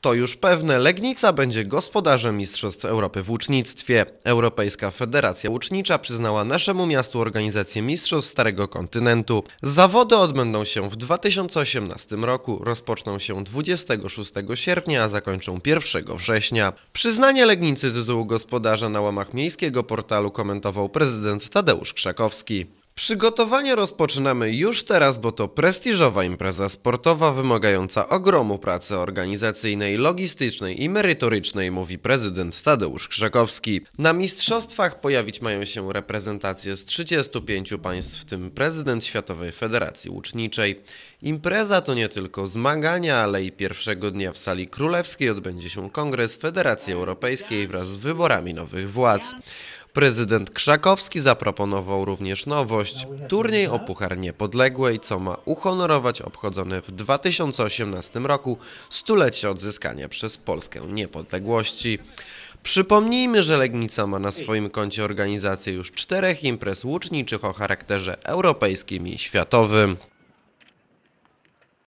To już pewne, Legnica będzie gospodarzem Mistrzostw Europy w łucznictwie. Europejska Federacja Łucznicza przyznała naszemu miastu organizację Mistrzostw Starego Kontynentu. Zawody odbędą się w 2018 roku, rozpoczną się 26 sierpnia, a zakończą 1 września. Przyznanie Legnicy tytułu gospodarza na łamach miejskiego portalu komentował prezydent Tadeusz Krzakowski. Przygotowanie rozpoczynamy już teraz, bo to prestiżowa impreza sportowa wymagająca ogromu pracy organizacyjnej, logistycznej i merytorycznej, mówi prezydent Tadeusz Krzakowski. Na mistrzostwach pojawić mają się reprezentacje z 35 państw, w tym prezydent Światowej Federacji Łuczniczej. Impreza to nie tylko zmagania, ale i pierwszego dnia w sali królewskiej odbędzie się kongres Federacji Europejskiej wraz z wyborami nowych władz. Prezydent Krzakowski zaproponował również nowość – turniej o Puchar Niepodległej, co ma uhonorować obchodzone w 2018 roku stulecie odzyskania przez Polskę niepodległości. Przypomnijmy, że Legnica ma na swoim koncie organizację już czterech imprez łuczniczych o charakterze europejskim i światowym.